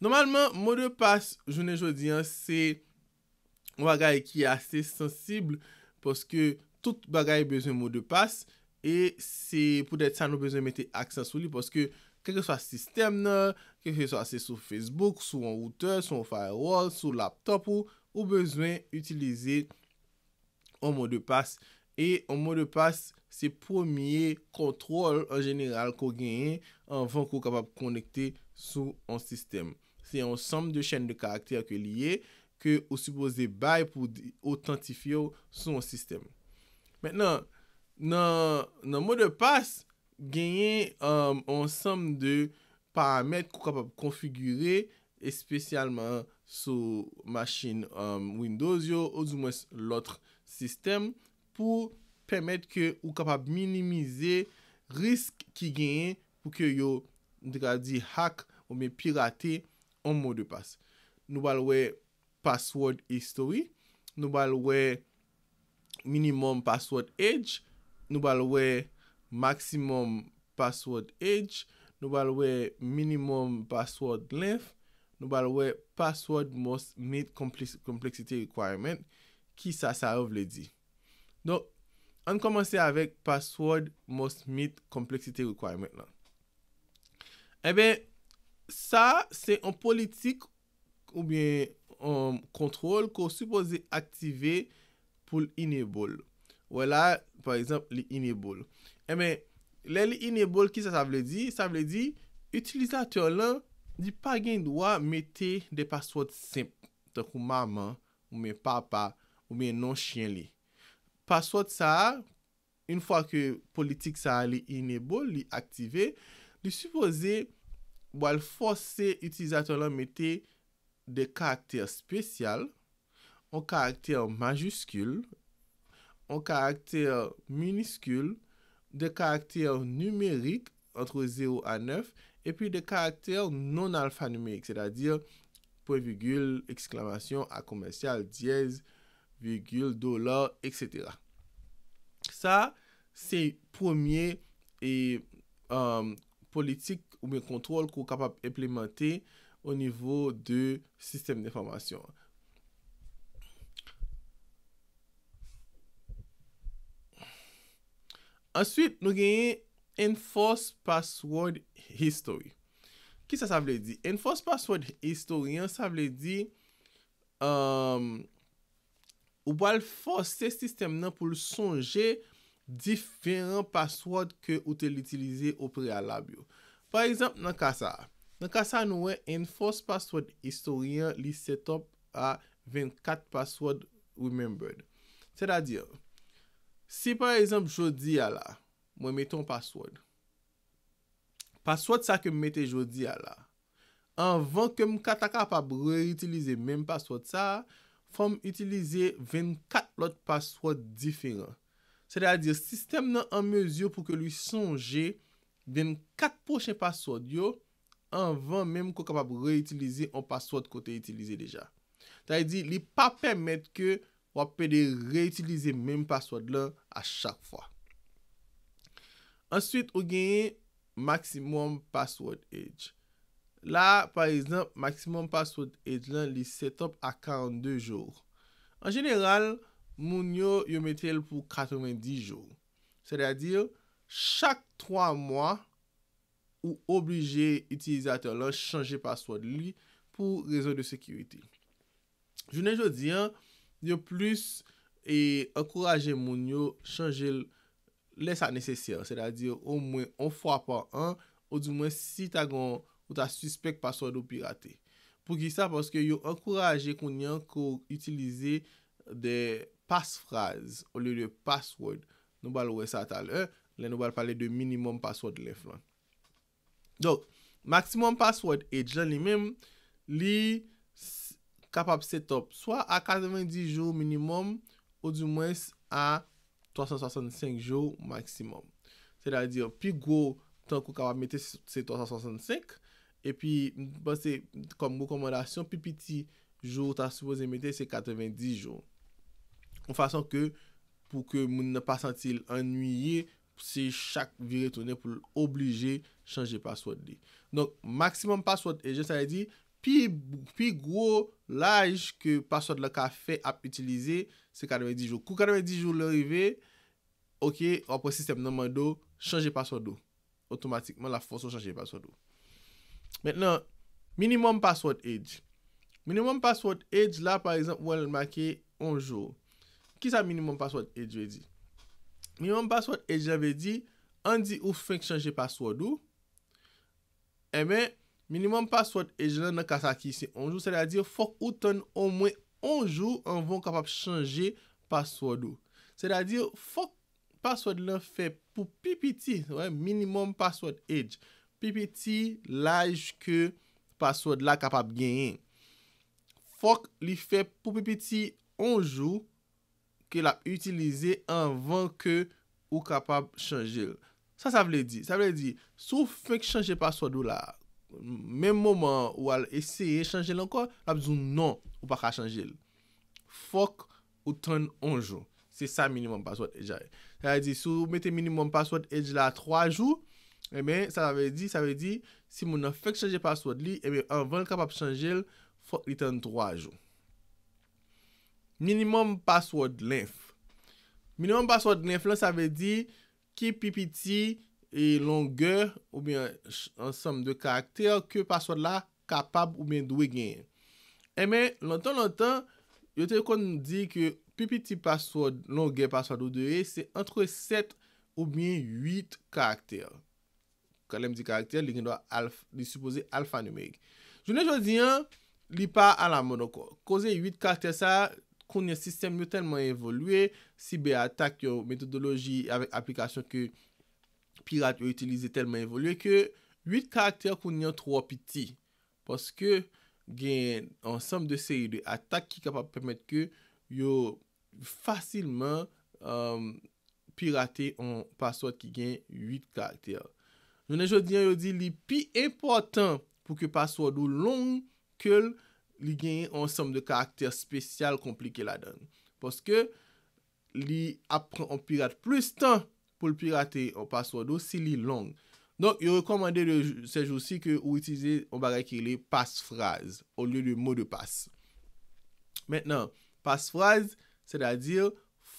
Nomalman, mode pass, jounen jodi an, se waga e ki ase sensibl, poske tout waga e bezwen mode pass, e se pou det sa nou bezwen mette aksan sou li, poske keke swa sistem nan, keke swa se sou Facebook, sou an router, sou an firewall, sou laptop ou, ou bezwen utilize an mode pass. E an mode pass, se pwemye kontrol an jeneral ko genye, an vankou kapap konekte sou an sistem. se yon som de chen de karakter ke liye, ke ou supose bay pou autentifio sou an sistem. Mètnen, nan mode pas, genyen an som de euh, paramèt kou kapab konfigure, espécialman sou machin euh, Windows yo, ou zou mwes loutre sistem, pou pèmèt ke ou kapab minimize risk ki genyen pou ke yo, nte ka di hak ou me piratey ou mou de pas. Nou bal we password history, nou bal we minimum password age, nou bal we maximum password age, nou bal we minimum password length, nou bal we password must meet complexity requirement ki sa sarov le di. Nou, an komanse avèk password must meet complexity requirement lan. Eh Ebe, Sa, se an politik ou bie an kontrol ko supose aktive pou l'innebol. Wala, par exemple, l'innebol. E eh men, lè l'innebol, ki sa sa vle di? Sa vle di, utilisator lan di pa gen dwa mette de password simp. Takou maman, ou men papa, ou men non chien li. Password sa, un fwa ke politik sa l'innebol li aktive, di supose... wal fose utilizator à mettre des caractères spéciaux, en caractères majuscules en caractères minuscules des caractères numériques, entre 0 à 9, et puis des caractères non alphanumériques, c'est-à-dire, point virgule, exclamation, à commercial, dièse, virgule, dollar, etc. ça c'est premier et... Euh, politik ou mwen kontrol kou kapap implemente ou nivou de sistem de informasyon. Answit nou genye Enforce Password History. Ki sa sa vle di? Enforce Password History, an sa vle di ou bal fos se sistem nan pou l sonje diferent paswad ke ou te li itilize ou prealab yo. Par exemple, nan kasa. Nan kasa nouwe, en fos paswad historien li setop a 24 paswad remembered. Se da diyo, si par exemple, jodi ya la, mwen meton paswad. Paswad sa ke mwete jodi ya la. Anvan ke mka taka pa brer itilize men paswad sa, fom itilize 24 lot paswad diferent. Se de a di, sistem nan an mezyo pou ke li sonje den kat pochen password yo anvan menm kou kapab reutilize an password kote itilize deja. Se de a di, li pa permet ke wap pe de reutilize menm password lan a chak fwa. Ansywit, ou genye Maximum Password Age. La, par exemple, Maximum Password Age lan li set up a 42 jour. An general, moun yo yon metel pou 90 joun. Se de a dir, chak 3 mwa ou oblije itilizatèr lò chanje paswad li pou rezon de sekirite. Jounen jodi, yon plus e ankoraje moun yo chanje lè sa nesesye. Se de a dir, ou mwen an fwa pa an, ou di mwen si ta goun ou ta suspek paswad ou pirate. Pou ki sa, pwoske yon ankoraje kon yon kou itilize de... pas fraz, ou lè de password, nou bal wè sa talè, eh? lè nou bal pale de minimum password lè flan. Dok, maksimum password, e djan li mèm, li, kapap setop, swa a 90 jou minimum, ou di mwes a 365 jou maksimum. Se lè diyo, pi go, tan kou kapap metè se 365, e pi, mwen se, kombo komodasyon, pi piti jou, ta suppose metè se 90 jou. Ou fason ke pou ke moun nan pa sentil ennuyye, se chak virè tonè pou l'oblige chanje password li. Donk, maksimum password age, jen sa li di, pi gro laj ke password la ka fe ap itilize, se 90 jou. Kou 90 jou le rive, ok, anpwen sistem nanman do, chanje password do. Otomatikman la foson chanje password do. Mètnen, minimum password age. Minimum password age la, par exemple, wèl makye 1 jou. Ki sa minimum password age ve di? Minimum password age ve di, an di ou fwenk chanje password ou? Emen, minimum password age le nan kasa ki se onjou, se de a di fok ou ton o mwen onjou an von kapap chanje password ou. Se de a di fok password le fwe pou pipiti, minimum password age, pipiti laj ke password la kapap genyen. Fok li fwe pou pipiti onjou, ke la utilize anvan ke ou kapab chanjil. Sa sa vle di, sa vle di, sou fèk chanjil paswad ou la, menm moman ou al eseye chanjil ankon, la bezou non ou pa ka chanjil. Fok ou tan anjou, se sa minimum paswad e jay. Sa vle di, sou mette minimum paswad e jil la 3 jou, e eh men, sa vle di, sa vle di, si moun an fèk chanjil paswad li, e eh men, anvan kapab chanjil, fok li tan 3 jou. Minimum password length. Minimum password length, lan sa ve di ki pi piti e longe ou bien an som de karakter ke password la kapab ou bien dwe genye. Emen, lantan lantan, yo te kon di ki pi piti password longe ou bien password dwe genye, se entre 7 ou bien 8 karakter. Kalem di karakter, li genye dwa alfa, li suppose alfa numek. Jounen jodi an, li pa an la monoko. Koze 8 karakter sa... kon yon sistem yon telman evolwe, sibe atak yon metodologi avèk aplikasyon ke pirate yon itilize telman evolwe, ke 8 karakter kon yon 3 piti, poske gen ansam de seri de atak ki kapap pemet ke yon fasilman um, pirate yon paswa ki gen 8 karakter. Nou nan jodi yon yon di li pi important pou ke paswa do long ke l li genye ansam de karakter spesyal komplike la dan. Poske, li apren an pirate plus tan pou l'pirate an password ou si li long. Donk, yo rekomande se jou si ke ou itize an bagay ki li pass phrase ou li de mou de pass. Metnan, pass phrase, se da dir,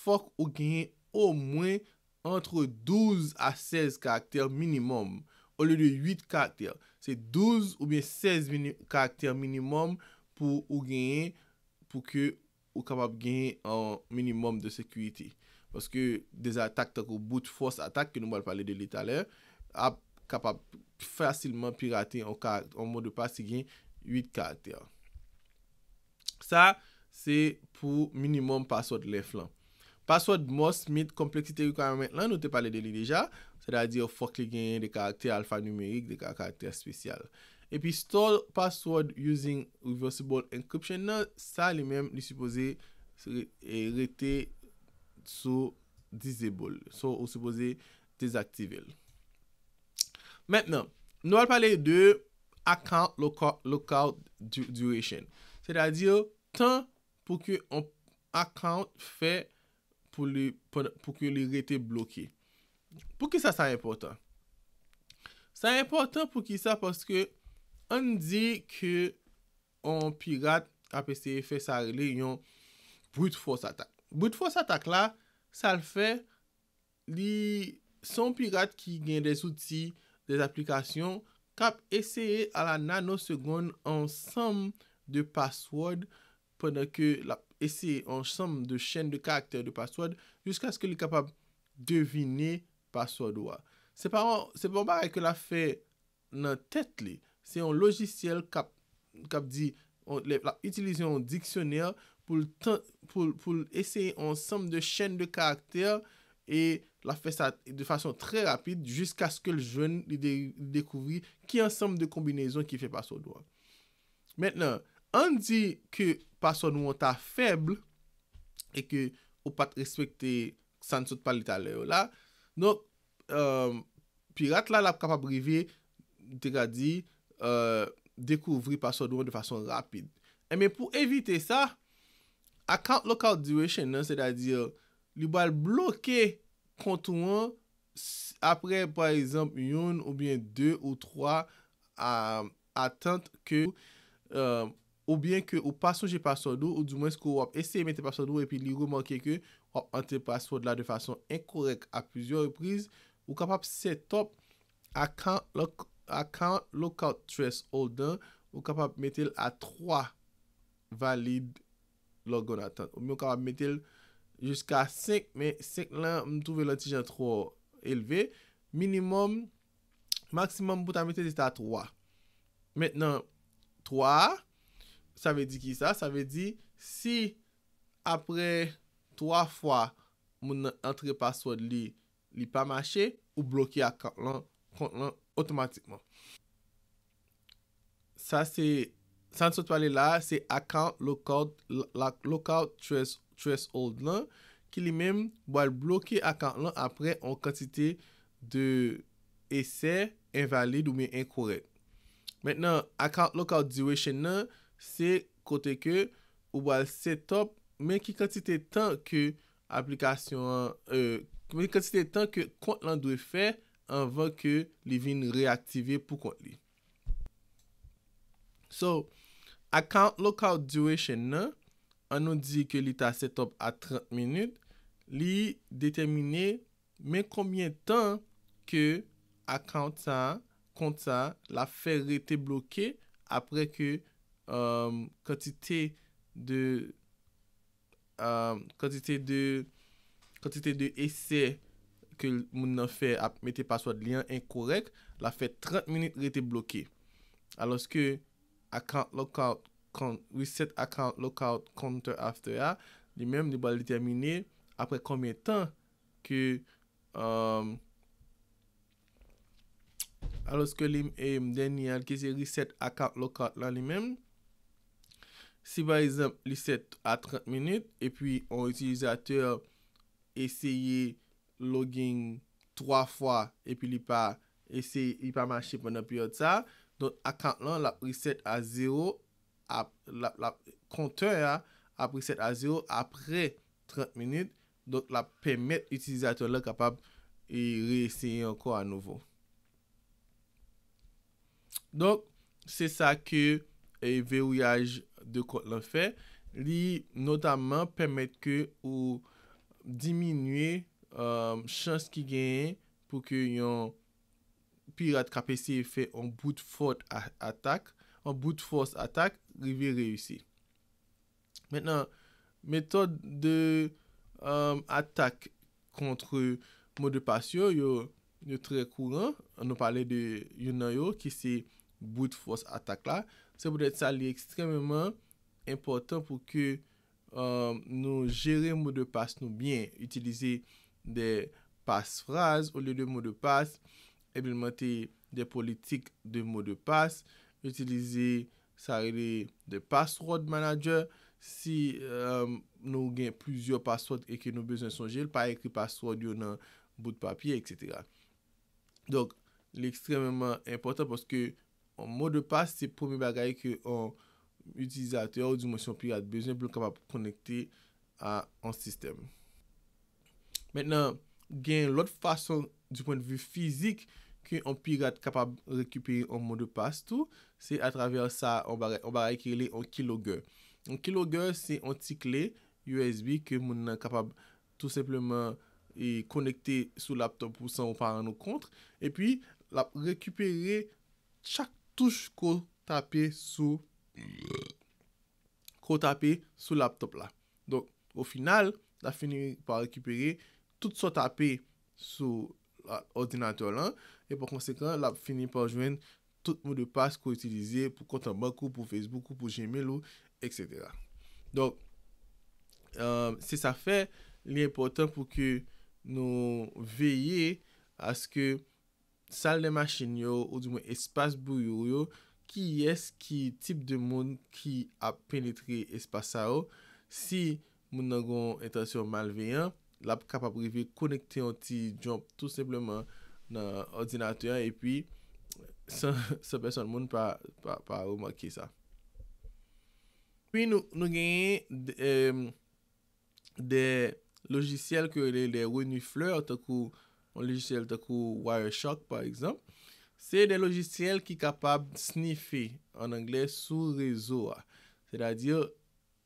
fok ou genye ou mwen entre 12 a 16 karakter minimum ou li de 8 karakter. Se 12 ou bien 16 karakter minimum, pou ou genye pou ke ou kapap genye an minimum de sekwiti. Paske dez atak tak ou bout fos atak ke nou mwal pale dele taler, ap kapap fasilman pirate an mode pasi genye 8 karate. Sa, se pou minimum paswad lef lan. Paswad mos mit kompleksite yu kamyan men lan, nou te pale dele deja. Se da diyo, fok li genye de karakter alfa numerik, de karakter spesyal. E pi, store password using reversible encryption nan, sa li menm li supose rete sou disable. Sou ou supose dezaktivel. Metnen, nou al pale de account lockout duration. Se da diyo, tan pou ki akant fe pou ki li rete blokye. Pou ki sa sa impotant? Sa impotant pou ki sa paske an di ke an pirate apese fè sa rele yon brute force attack. Brute force attack la, sa l fè li son pirate ki gen des outi, des aplikasyon kap eseye a la nanosegon ansam de password pendan ke eseye ansam de chen de karakter de password jusqu'a seke li kapab devine Paswa do a. Se pou barè ke la fe nan tet li, se yon logisyel kap di, la itilize yon diksyoner, pou l'esey ansam de chen de karakter, e la fe sa de fasyon tre rapid, jiska skil jwen li dekouvri, ki ansam de kombinezon ki fe paswa do a. Mètnen, an di ke paswa nou an ta feble, e ke ou pat respekte san sot pali talè ou la, Non, euh, pi rat la la kap a brivi, te ga di, euh, dekouvri pason do mwen de fason rapide. E eh, men pou evite sa, akant lokal duration nan, se da di, li bal bloke kontou mwen apre par exemple yon ou bien 2 ou 3 atant ke ou bien ke ou pason je pason do ou du mwen skou wap ese mette pason do e pi li remanke ke hop, antepaswa de la de fason inkourek a plusieurs reprise, ou kapap setop akant lokal tres holdan, ou kapap metel a 3 valide logon atan. Ou kapap metel jusqu'a 5, men 5 lan, mtouve l'antigen tro elve. Minimum, maksimum pou ta metel ista a 3. Metnen, 3, sa ve di ki sa? Sa ve di, si apre swa fwa moun nan antre paswad li pa mache ou bloki akant lan kont lan otomatikman. Sa se, san sot wale la, se akant lockout threshold lan, ki li menm wale bloki akant lan apre an kantite de ese invalide ou mi inkouret. Mwenen akant lockout duration nan, se kote ke ou wale setop, men ki kantite tan ke aplikasyon, e, kantite tan ke kont lan dwe fè anvan ke li vin reaktive pou kont li. So, account lockout duration nan, anon di ke li ta set up a 30 menit, li detemine men konbien tan ke akanta konta la fè rete blokè apre ke um, kantite de Kansite euh, de ese ke moun nan fe ap mette paswad liyan inkorek, la fe 30 minite rete blokye. Alos ke reset account lockout counter afte ya, li menm li bal determine apre kome tan ke euh, alos ke li menm eh, deni alke se reset account lockout lan li menm, Si par exemple, li set a 30 minit, epi yon utilisateur eseye login 3 fwa, epi li pa eseye, li pa manche pon api yon sa, don akant lan la pre-set a 0, la konten ya, ap pre-set a 0 apre 30 minit, don la pemet utilisateur la kapab re-eseye anko an novo. Don, se sa ke eh, verouyaj api de kot lan fe, li notamman pemmet ke ou diminue euh, chans ki genye pou ke yon pirate kapese fe an bout fote atak an bout fote atak li vi reyusi menan metode de atak kontre mod de euh, pasyon yo yo tre kouran an nou pale de yon nan yo ki se bout fote atak la Sa boudet sa li ekstrememan impotant pou ke euh, nou jere mou de passe nou bien. Utilize de passe-phrase ou li de mou de passe. Ebilemente de politik de mou de passe. Utilize sa li de password manager. Si euh, nou gen plusieurs passwords e ke nou bezon son jel pa ekri password yo nan bout de papier et cetera. Donk, li ekstrememan impotant pou ke Modepass, se pomi bagay ki an Utilisatè ou di monsyon pirate Bezoun pou kapab konekte An sistem Mènen, gen lout fason Du poun de vye fizik Ki an pirate kapab rekupere An modepass tou, se atraver sa An bagay ki le an kilogè An kilogè, se antikle USB ke moun nan kapab Tout sepleman Konekte sou laptop pou san ou par an Ou kontre, e pi Rekupere chak touche kou tapè sou laptop la. Donk, ou final, la fini par ekipere, tout sou tapè sou ordinateur lan, e pou konsekwen, la fini par jwen tout mou de pas kou etilize pou kontan bakou, pou Facebook, pou Gmail ou, eksetera. Donk, se sa fè, li important pou ki nou veye aske sal de machin yo, ou di mwen espas bou yor yo, ki yes ki tip de moun ki ap penetre espasa yo. Si moun nan goun etasyon malveyan, lap kapap revi konekte yon ti jomp tout sepleman nan ordinatiyan, e pi sa person moun pa ou maki sa. Pi nou genye de lojisyel ki ou de renifleur takou Ou logistiyel takou Wireshark par exemple. Se de logistiyel ki kapab snife en anglè sou rezoa. Se da diyo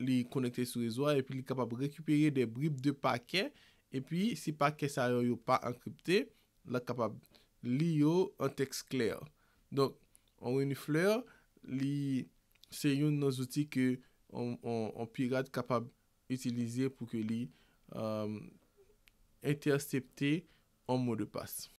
li konekte sou rezoa. E pi li kapab rekupere de bribe de pake. E pi si pake sa yo yo pa enkrypte. La kapab li yo an teks kler. Donk, an wèni fleur. Li se yon nou zouti ke an pirate kapab itilize pou ke li euh, intercepte. en mot de passe.